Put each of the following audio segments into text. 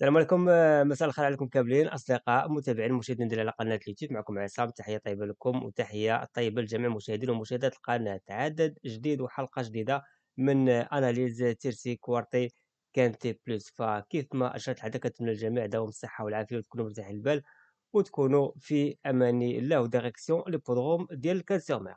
السلام عليكم آه، مساء الخير عليكم كاملين اصدقاء متابعين مشاهدين ديال قناه اليوتيوب معكم عصام تحيه طيبه لكم وتحيه طيبه لجميع مشاهدين ومشاهدات القناه عدد جديد وحلقه جديده من اناليز تيرسي كوارتي كانتي بلس فكيف ما اشرت الحلقه كنتمنى للجميع دوام الصحه والعافيه وتكونوا مرتاحين البال وتكونوا في امان الله ودايركسيون لي بودروم ديال كاسيرمير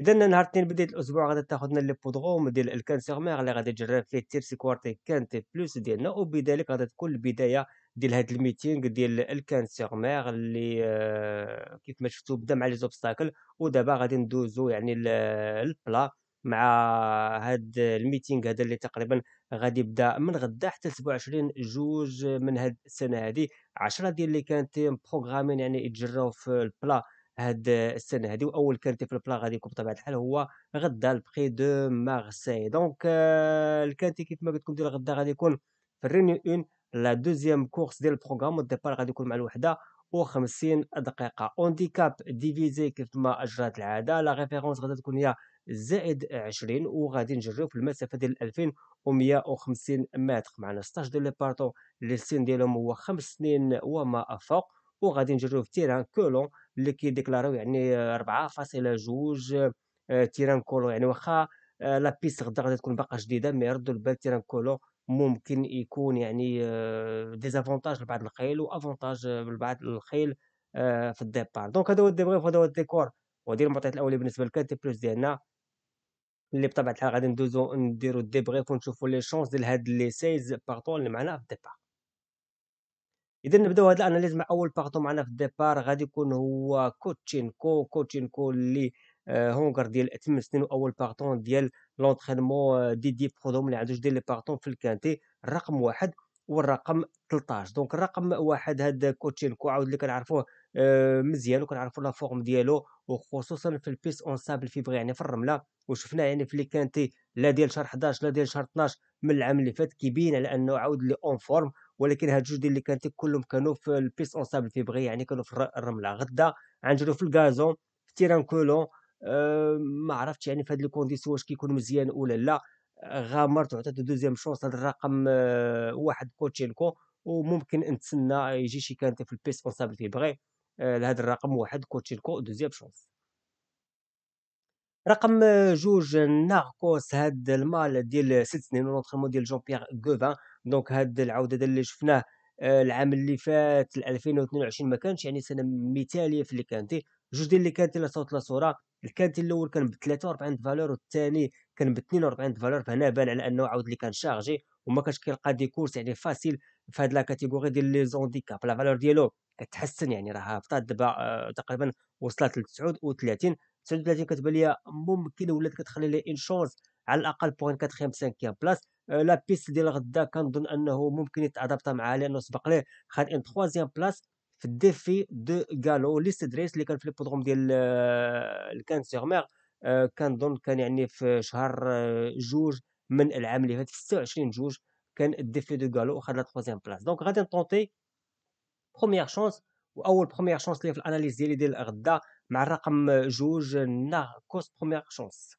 اذا نهار الاثنين بديت الاسبوع غادي تاخذنا لي بودغوم ديال الكانسيغمير اللي غادي تجرب فيه تيرسي كوارتي تي بلوس ديالنا وبذلك غادي تكون البدايه ديال هاد الميتينغ ديال الكانسيغمير اللي آه كيف ما شفتوا بدا مع لي زوبستاكل ودابا غادي ندوزو يعني البلا مع هاد الميتينغ هذا اللي تقريبا غادي يبدا من غدا حتى 27 جوج من هاد السنه هادي 10 ديال اللي كانت بروغرامين يعني يتجراو في البلا هاد السنه هادي واول كانتي في البلاغ غادي يكون بطبيعه الحال هو غدا البخي دو مارسي دونك آه، الكانتي كيف ما قلت لكم ديال غدا غادي يكون في الرينيو اون لا دوزيام كورس ديال البروغرام والديبار غادي يكون مع الوحده و 50 دقيقه اونديكاب ديفيزي كيف ما اجرات العاده لا ريفيرونس غادي تكون هي زائد 20 وغادي نجريو في المسافه ديال 2150 متر معنا 16 ديال لي بارتون اللي سين ديالهم هو 5 سنين وما فوق وغادي نجريو في تيران كولون اللي كيديكلاريو يعني 4.2 آه، تيران كولون يعني واخا آه، لا بيس غدا غادي تكون باقا جديده مي ردوا البال تيران كولون ممكن يكون يعني ديزافونتاج آه، لبعض الخيل وافونتاج لبعض الخيل في الديبار دونك هذا هو الديبريف وهذا هو الديكور وهذه المعطيات الاولى بالنسبه للكاتي بلوس ديالنا اللي بطبيعه الحال غادي ندوزو نديرو الديبريف ونشوفو لي شونس ديال هاد لي سيز بارطون اللي معنا في الديبار اذا نبداو هاد الاناليز مع اول بارتو معنا في الديبار غادي يكون هو كوتشينكو كوتشينكو اللي آه، هونغر ديال اتم سنين واول بارتون ديال لونترينمون آه، دي برودوم اللي عندو جوج لي بارتون في الكانتي الرقم واحد والرقم 13 دونك الرقم واحد هاد كوتشينكو عاود اللي كنعرفوه آه، مزيان وكنعرفوا لا فورم ديالو وخصوصا في البيس اون سابل فيبغي يعني في الرمله وشفنا يعني في اللي كانتي لا ديال شهر 11 لا ديال شهر 12 من العام اللي فات كيبين على انه عاود لي اون فورم ولكن هاد جوج ديال اللي كانتي كلهم كانوا في البيس اون سابل فيبغي يعني كانوا في الرمله غدا غنجرو في الكازون في تيران كولو أه ما عرفتش يعني في هاد لي كونديسيون واش كيكون مزيان ولا لا غامرت وعطيت دوزيام شونس هاد الرقم أه واحد كوتشينكو وممكن نتسنى يجي شي كانتي في البيس اون سابل فيبغي آه، لهذا الرقم واحد كوتشيلكو دوزيام شونس رقم جوج ناركوس هاد المال ديال ست سنين لونترينمون ديال جون بيير كوفان دونك هاد العوده اللي شفناه آه، العام اللي فات 2022 ما كانش يعني سنه مثاليه في اللي كانتي جوج ديال اللي كانتي لا صوت لا صوره الكانتي الاول كان ب 43 فالور والثاني كان ب 42 فالور فهنا بان على انه عاود اللي كان شارجي وما كانش كيلقى دي كورس يعني فاسيل في هاد لا كاتيجوري ديال لي زونديكاب لا فالور ديالو كتحسن يعني راه هبطات دابا آه، تقريبا وصلت ل 39 39 كتبان ليا ممكن ولات كتخلي لي ان شونس على الاقل بوين 4 سانكيام بلاص لا بيست ديال غدا كنظن انه ممكن يتادابتا معاه لانه سبق ليه خد ان تخوازيام بلاص في الديفي دو غالو ليست دريس اللي كان في البودروم ديال الكان سيغ ميغ كنظن كان يعني في شهر آه، جوج من العام اللي فات 26 جوج كان الديفي دو غالو وخد لا تخوازيام بلاص دونك غادي نطونتي بروميير شونس واول بروميير شونس اللي في الاناليز ديالي ديال غدا مع الرقم جوج ناركوس بروميير شونس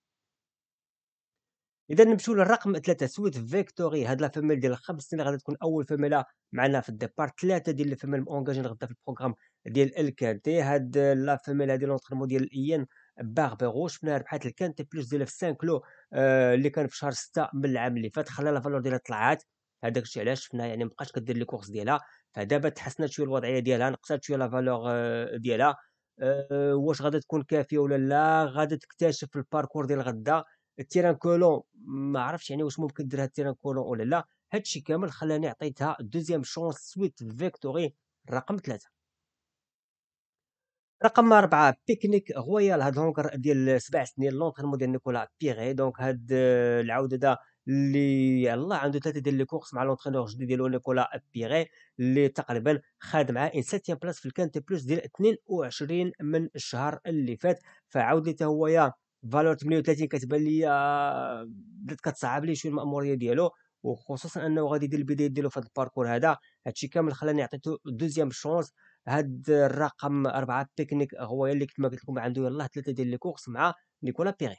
اذا نمشيو للرقم ثلاثة سويت فيكتوري هاد لا فيميل ديال الخمس سنين غادي تكون اول فاميلا معنا في الديبار ثلاثه ديال فيميل مونجاجين غدا في البروغرام ديال الكانتي هاد لا فيميل هادي لونترينمون ديال الايان باربيرو شفناها ربحات الكانتي بلوس ديالها في سان كلو آه، اللي كان في شهر 6 من العام اللي فات خلى لا فالور ديالها طلعات هذاك الشيء علاش شفناها يعني مابقاش كدير لي كورس ديالها فدابا تحسنت شويه الوضعيه ديالها نقصات شويه لا فالور آه، ديالها آه، واش غادي تكون كافيه ولا لا غادي تكتشف الباركور ديال غدا التيران كولون ما عرفتش يعني واش ممكن ديرها التيران كولون ولا لا هادشي كامل خلاني عطيتها دوزيام شونس سويت فيكتوري رقم ثلاثة رقم أربعة بيكنيك رويال هاد هونكر ديال سبع سنين لونكر ديال نيكولا بيغي دونك هاد آه، العودة دا اللي يلاه عنده ثلاثه ديال لي كورس مع لونترينور جديد ديالو نيكولا بيغي اللي تقريبا خاد معاه ان سيتيام بلاس في الكانتي بلوس ديال 22 من الشهر اللي فات فعاود لي هو فالور 38 كتبان لي بدات كتصعب لي شويه الماموريه ديالو وخصوصا انه غادي يدير البدايه ديالو في هذا الباركور هذا هادشي كامل خلاني عطيته دوزيام شونس هاد الرقم أربعة تكنيك هو اللي كما قلت لكم عنده يلاه ثلاثه ديال لي كورس مع نيكولا بيغي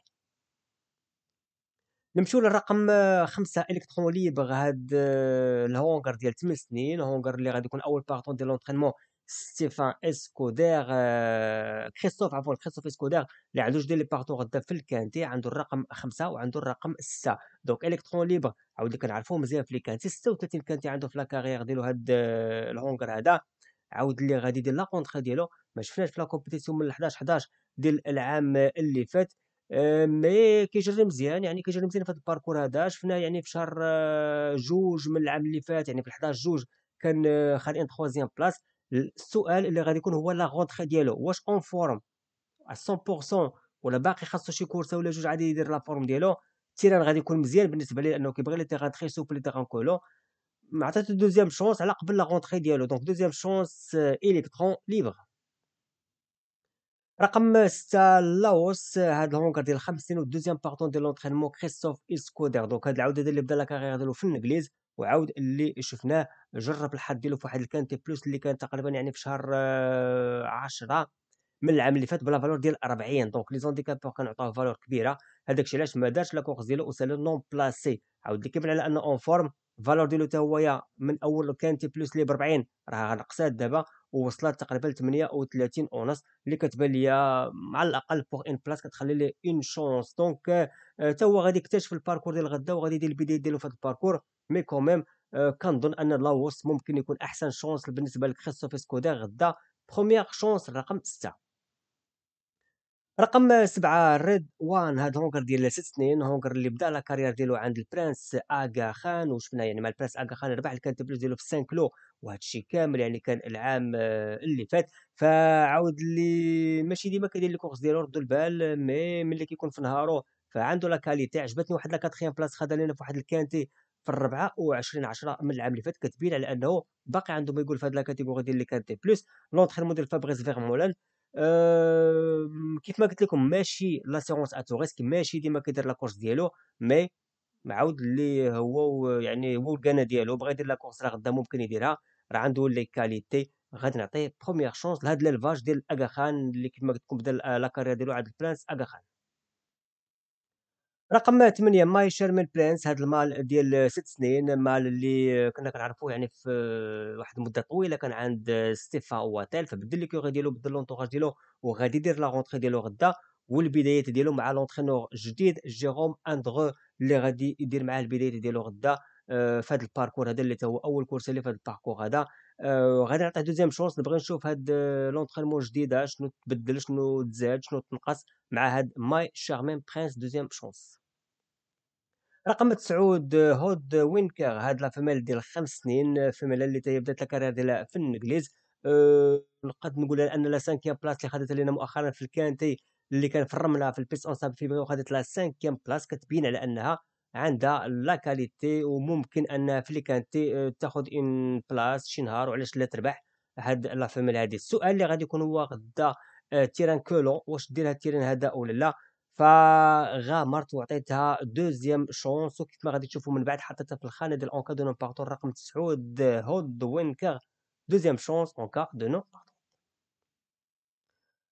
نمشيو للرقم آه، خمسة الكترون ليبر هاد آه، الهونغر ديال 8 سنين هونغر اللي غادي يكون اول بارتون ديال لونترينمون ستيفان اسكودير آه، كريستوف عفوا كريستوف اسكودير اللي عنده جوج ديال لي بارتون غدا في الكانتي عنده الرقم خمسة وعنده الرقم ستة دونك الكترون ليبر عاود كنعرفوه مزيان في لي كانتي 36 كانتي عنده في لاكاريير ديالو هاد الهونغر هذا عاود اللي غادي يدير لا كونتخي ديالو ما شفناش في لا كومبيتيسيون من 11 11 ديال العام اللي فات آه، مي كيجري مزيان يعني كيجري مزيان في هذا الباركور هذا شفناه يعني في شهر آه، جوج من العام اللي فات يعني في 11 جوج كان خارجين تخوازيام بلاص السؤال اللي غادي يكون هو لا غونتخي ديالو واش اون فورم 100% ولا باقي خاصو شي كورسه ولا جوج عادي يدير لا فورم ديالو تيران غادي يكون مزيان بالنسبه ليه لانه كيبغي لي تيغان تخي سوبل لي تيغان كولو عطاتو دوزيام شونس على قبل لا غونتخي ديالو دونك دوزيام شونس اليكترون ليبر رقم 6 لاوس هاد الهونغر ديال 50 والدوزيام بارتون ديال لونترينمون كريستوف اسكودير دونك هاد العوده اللي بدا لا كارير ديالو في الانجليز وعاود اللي شفناه جرب الحظ ديالو في واحد الكانتي بلوس اللي كان تقريبا يعني في شهر 10 آه، من العام اللي فات بلا فالور ديال 40 دونك لي زونديكابور كنعطوه فالور كبيره هذاك الشيء علاش ما دارش لا كورس ديالو وسال نون بلاسي عاود كيبان على انه اون فورم فالور ديالو حتى هويا من اول كانتي بلوس اللي ب 40 راه غنقصات دابا ووصلت تقريبا 38 اونص اللي كتبان ليا على الاقل بوغ ان بلاس كتخلي ليه اون شونس دونك حتى هو غادي يكتشف الباركور ديال غدا وغادي يدير البدايه ديالو في هذا الباركور مي كوميم كنظن ان لاوس ممكن يكون احسن شونس بالنسبه لكريستوف سكودا غدا بروميير شونس رقم 6 رقم سبعة ريد وان هاد هونكر ديال ست سنين هونكر اللي بدا لا كارير ديالو عند البرنس اغا خان وشفنا يعني مع البرنس اغا خان ربح الكانت بلوس ديالو في سانكلو كيلو وهذا الشيء كامل يعني كان العام آه، اللي فات فعاود اللي ماشي ديما كيدير لي كورس ديالو ردوا البال مي ملي كيكون في نهارو فعنده لا كاليتي عجبتني واحد لا كاتخيام بلاص خدها لنا في واحد الكانتي في الربعه و20 10 من العام اللي فات كتبين على انه باقي عنده ما يقول في هاد لا كاتيجوري ديال لي كانتي بلوس لونتخيل ديال فابريس فيرمولان كيف ما قلت لكم ماشي لاسيرونس اتوريسك ماشي ديما كيدير لاكورس ديالو مي معاود اللي هو يعني هو الكانا ديالو بغا يدير لاكورس راه غدا ممكن يديرها راه عنده لي كاليتي غادي نعطيه بروميير شونس لهاد ليلفاج ديال اغاخان اللي ما قلت لكم بدا لا كارير ديالو عند البرانس اغاخان رقم 8 ماي شيرمان برينس هذا المال ديال ست سنين مال اللي كنا كنعرفوه يعني في واحد المده طويله كان عند ستيفا واتيل فبدل لي كوغي ديالو بدل لونطوغاج ديالو وغادي يدير لا رونتري ديالو غدا والبدايات ديالو مع لونترينور جديد جيروم اندرو اللي غادي يدير معاه البدايات ديالو غدا آه، في هذا الباركور هذا اللي هو اول كورس اللي في هذا الباركور هذا آه، غادي نعطيه دوزيام شونس نبغي نشوف هاد آه، لونترينمون جديده شنو تبدل شنو تزاد شنو تنقص مع هاد ماي شارمين برينس دوزيام شونس رقم تسعود آه، هود وينكر هاد لا فيميل ديال خمس سنين آه، فيميل اللي تاهي بدات الكارير ديالها في الانجليز آه، نقد أه نقول ان لا سانكيام بلاص اللي خدات لينا مؤخرا في الكانتي اللي كان في الرمله في البيس اون ساب فيبري وخدات لا سانكيام بلاص كتبين على انها عندها لا كاليتي وممكن انها في الكانتي كانتي تاخذ ان بلاص شي نهار وعلاش لا تربح هاد لا فيميل هادي السؤال اللي غادي يكون هو غدا تيران كولون واش دير هاد التيران هذا ولا لا فغامرت وعطيتها دوزيام شونس وكيف ما غادي تشوفوا من بعد حطيتها في الخانه ديال اونكا دو بارتون رقم 9 هود وينكر دوزيام شونس اونكا دو نون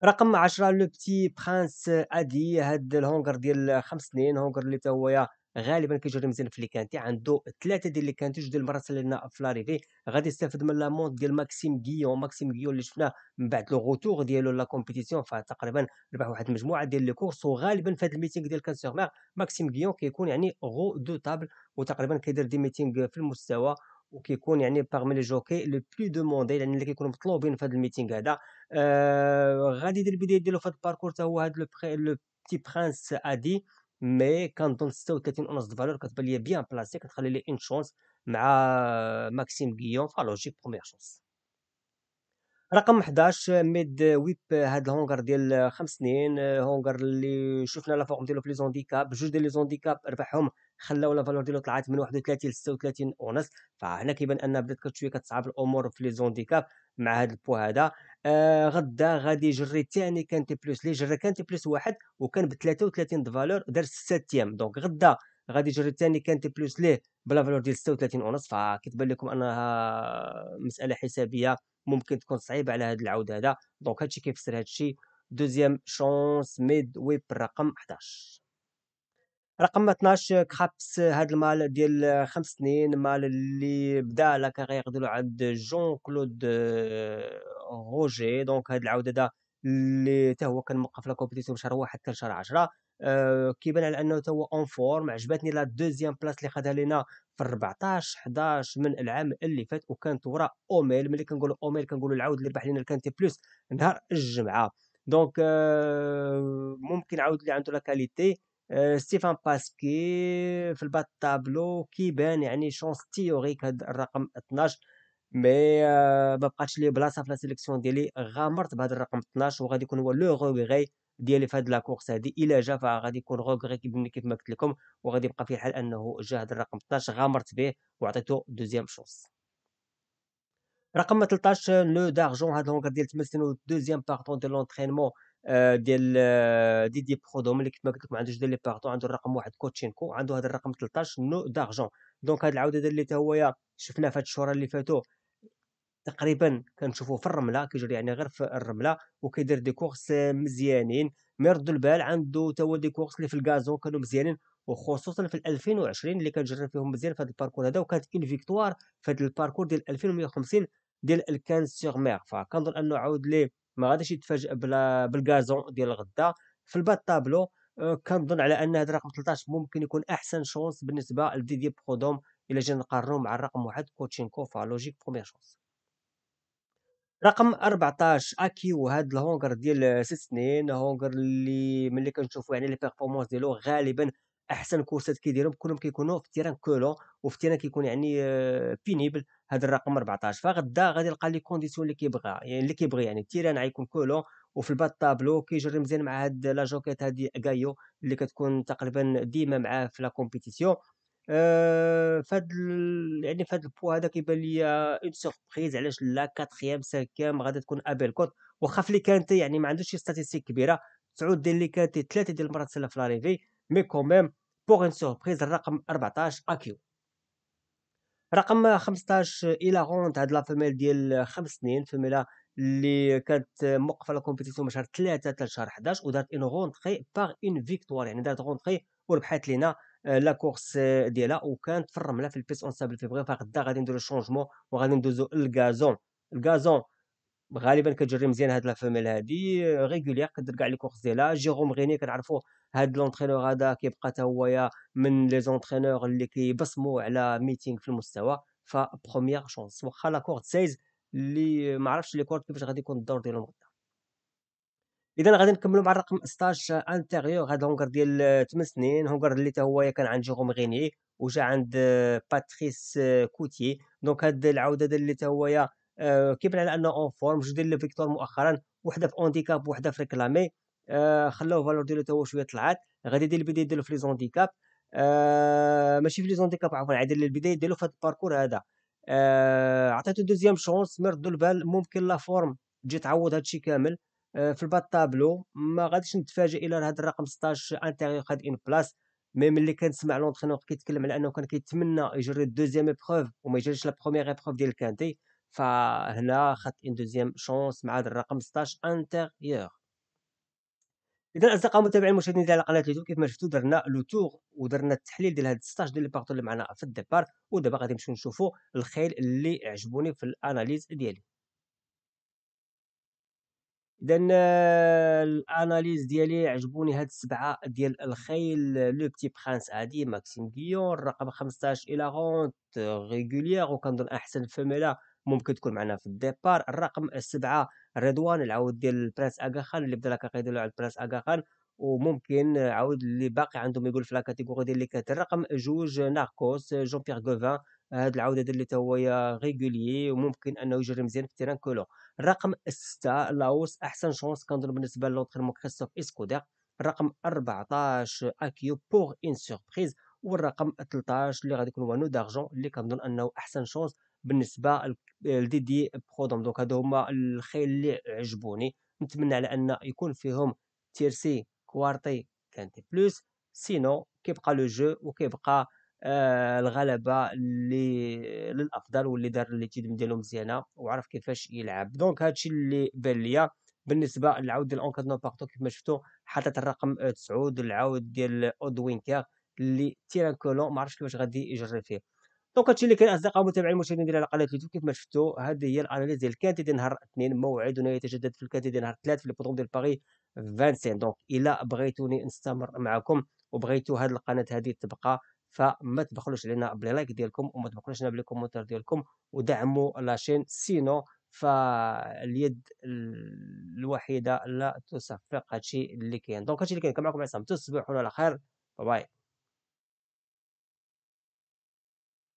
رقم 10 لو بتي برانس ادي هاد الهونغر ديال خمس سنين هونغر اللي تا هو غالبا كيجري مزيان في ليكانتي كانتي عنده ثلاثه ديال ليكانتي كانتي جوج ديال المرات لنا في لاريفي غادي يستافد من لامونت ديال ماكسيم غيون ماكسيم غيون اللي شفناه من بعد لو غوتور ديالو لا كومبيتيسيون فتقريبا ربح واحد المجموعه ديال لي كورس وغالبا في هذا الميتينغ ديال كان سيغ ماكسيم غيون كيكون يعني غو دو تابل وتقريبا كيدير دي ميتينغ في المستوى وكيكون يعني باغمي لي جوكي لو بلو دوموندي يعني اللي كيكونوا مطلوبين في هذا الميتينغ هذا آه غادي يدير البدايه ديالو في هذا الباركور حتى هو هذا لو بري لو بتي برانس ادي مي كنظن 36 اونص د فالور كتبان ليا بيان بلاسي كتخلي لي اون شونس مع ماكسيم غيون فالوجيك بروميير شونس رقم 11 ميد ويب هاد الهونغر ديال خمس سنين هونغر اللي شفنا لا فورم ديالو في لي زونديكاب جوج ديال لي زونديكاب ربحهم خلاو لا فالور ديالو طلعت من 31 ل 36 ونص فهنا كيبان ان بدات شويه كتصعب الامور في لي زونديكاب مع هاد البو هذا آه غدا غادي يجري ثاني كانتي بلس اللي جرى كانتي بلس واحد وكان ب 33 دفالور دار الساتيام دونك غدا غادي يجري ثاني كانتي بلس ليه بلا فالور ديال 36 ونص فكتبان لكم انها مساله حسابيه ممكن تكون صعيبه على هذا العود هذا دونك هادشي كيفسر هادشي دوزيام شونس ميد ويب رقم 11 رقم 12 كرابس هاد المال ديال خمس سنين مال اللي بدا لا كارير ديالو عند جون كلود روجي دونك هاد العوده دا اللي حتى هو كان موقف لا كومبيتيسيون شهر واحد حتى شهر 10 أه كيبان على انه هو اون فورم عجبتني لا دوزيام بلاص اللي خدها لينا في 14 11 من العام اللي فات وكانت وراء اوميل ملي كنقولوا اوميل كنقولوا العود اللي ربح لينا الكانتي بلوس نهار الجمعه دونك أه ممكن عاود اللي عنده لا كاليتي آه، ستيفان باسكي في البات تابلو كيبان يعني شونس تيوريك هاد الرقم 12 مي آه، ما بقاتش لي بلاصه في لا سيليكسيون ديالي غامرت بهذا الرقم 12 وغادي يكون هو لو روغري ديالي في هاد لاكورس هادي الا جا فغادي يكون روغري كيف ما قلت لكم وغادي يبقى في الحال انه جا هاد الرقم 12 غامرت به وعطيتو دوزيام شونس رقم 13 لو دارجون هاد لونغ ديال 8 سنين دوزيام بارتون دو لونترينمون آه، ديال آه، دي دي برودوم اللي كما قلت لكم عنده جوج ديال لي باردون عنده الرقم واحد كوتشينكو عنده هذا الرقم 13 نو دارجون دونك هذه العوده اللي حتى هو شفناه في الشهور اللي فاتوا تقريبا كنشوفوه في الرمله كيجري يعني غير في الرمله وكيدير دي كورس آه، مزيانين ميرد البال عنده تا هو دي كورس اللي في الكازون كانوا مزيانين وخصوصا في 2020 اللي كان جرب فيهم مزيان في هذا الباركور هذا وكانت اون فيكتوار في هذا الباركور ديال 2150 ديال الكان سيغ مير فكنظن انه عاود ليه ما غاديش يتفاجئ بلا بالكازون ديال الغدا في البات تابلو آه، كنظن على ان هذا الرقم 13 ممكن يكون احسن شونس بالنسبه لديدي برودوم الا جينا نقارنو مع الرقم واحد كوتشينكو فلوجيك بروميير شونس رقم 14 اكيو هاد الهونغر ديال ست سنين هونغر اللي ملي كنشوفو يعني لي بيرفورمانس ديالو غالبا احسن كورسات كيديرهم كلهم كيكونوا في تيران كولون وفي تيران كيكون يعني آه، بينيبل هذا الرقم 14 فغدا غادي يلقى لي كونديسيون اللي كيبغى يعني اللي كيبغي يعني التيران غيكون كولون وفي البات طابلو كيجري مزيان مع هاد لا جوكيت هادي كايو اللي كتكون تقريبا ديما معاه في لا كومبيتيسيون أه فهاد يعني فهاد البو هذا كيبان ليا اون سوربريز علاش لا كاتخيام سانكيام غادي تكون كوت واخا في لي كانتي يعني ما عندوش شي ستاتيستيك كبيره تعود ديال لي كانتي ثلاثه ديال المرات سلا في لاريفي مي كوميم بوغين سوربريز الرقم 14 اكيو رقم 15 الى غونت هاد لا فيميل ديال خمس سنين فيميلا اللي كانت موقفه لا كومبيتيسيون من شهر 3 حتى شهر 11 ودارت اون غونتخي باغ اون فيكتوار يعني دارت غونتخي وربحات لينا آه، لا كورس آه، ديالها وكانت في الرمله في البيس اون سابل فيبغي فغدا غادي نديرو شونجمون وغادي ندوزو للكازون الكازون غالبا كتجري مزيان هاد لافاميل هادي ريغولير كدير كاع لي كورس ديالها جيروم غيني كنعرفو هاد لونترينور هذا كيبقى حتى هويا من لي زونترينور اللي كيبصموا على ميتينغ في المستوى ف بروميير شونس واخا لاكورد سايز اللي ما عرفتش لي كورد كيفاش غادي يكون الدور ديالهم غدا اذا غادي نكملو مع الرقم 16 انتيريور هاد هونغر ديال 8 سنين هونغر اللي حتى هويا كان عند جيروم غيني وجا عند باتريس آه، كوتي آه، دونك هاد العوده اللي حتى هويا آه، كيبان على انه اون فورم جوج ديال فيكتور مؤخرا وحده في اونديكاب وحده في ريكلامي خلاو فالور ديالو تا هو شويه طلعات غادي يدير البدايه ديالو في لي زونديكاب آه، ماشي في لي زونديكاب عفوا عاد البدايه ديالو في هذا الباركور هذا آه، عطيتو دوزيام شونس مي ردو البال ممكن لا فورم تجي تعوض هادشي كامل في البات تابلو ما غاديش نتفاجئ الى هذا الرقم 16 انتيريور خد ان بلاس مي ملي كنسمع لونترينور كيتكلم على انه كان كيتمنى يجري الدوزيام ابخوف وما يجريش لا بروميير ابخوف ديال كانتي فهنا خدت ان دوزيام شونس مع هذا الرقم 16 انتيريور اذا اصدقاء المتابعين المشاهدين ديال قناه اليوتيوب كيف ما شفتوا درنا لو تور ودرنا التحليل ديال هاد 16 ديال لي اللي معنا في الديبار ودابا غادي نمشيو نشوفوا الخيل اللي عجبوني في الاناليز ديالي اذا الاناليز ديالي عجبوني هاد السبعه ديال الخيل لو بتي برانس عادي ماكسيم غيون رقم 15 الى رونت ريغولير وكنظن احسن فميلا ممكن تكون معنا في الديبار الرقم السبعة رضوان العود ديال البرنس اغا خان اللي بدا لا كاغي على البرنس اغا خان وممكن عاود اللي باقي عندهم يقول في لا كاتيجوري ديال اللي كات الرقم جوج ناركوس جون بيير غوفان هاد العوده ديال اللي تا هو ريغولي وممكن انه يجري مزيان في التيران كولو الرقم ستة لاوس احسن شونس كنظن بالنسبه لونترينمون كريستوف اسكودير الرقم 14 اكيو بوغ ان سوربريز والرقم 13 اللي غادي يكون هو نو دارجون اللي كنظن انه احسن شونس بالنسبه لدي دي بخودم دونك هادو هما الخيل اللي عجبوني نتمنى على ان يكون فيهم تيرسي كوارتي كانتي بلوس سينو كيبقى لو جو وكيبقى آه الغلبه اللي للافضل واللي دار اللي تيدم ديالو مزيانه وعرف كيفاش يلعب دونك هادشي اللي بان ليا بالنسبه للعود ديال اونكاد نو بارتو كيف ما شفتو حطت الرقم 9 العود ديال اودوينكا اللي تيران كولون ما عرفتش كيفاش غادي يجري فيه دونك هادشي اللي كان اصدقاء متابعين المشاهدين ديال قناه اليوتيوب كيف ما شفتوا هذه هي الاناليز ديال الكانتي ديال نهار اثنين موعدنا يتجدد في الكانتي ديال نهار ثلاث في البودروم ديال باري 25 دونك الا بغيتوني نستمر معكم وبغيتوا هذه القناه هذه تبقى فما تبخلوش علينا بلي لايك ديالكم وما تبخلوش علينا بلي كومونتير ديالكم ودعموا لاشين سينو فاليد الوحيده لا تصفق هادشي اللي كاين دونك هادشي اللي كاين كان معكم عصام تصبحوا على خير باي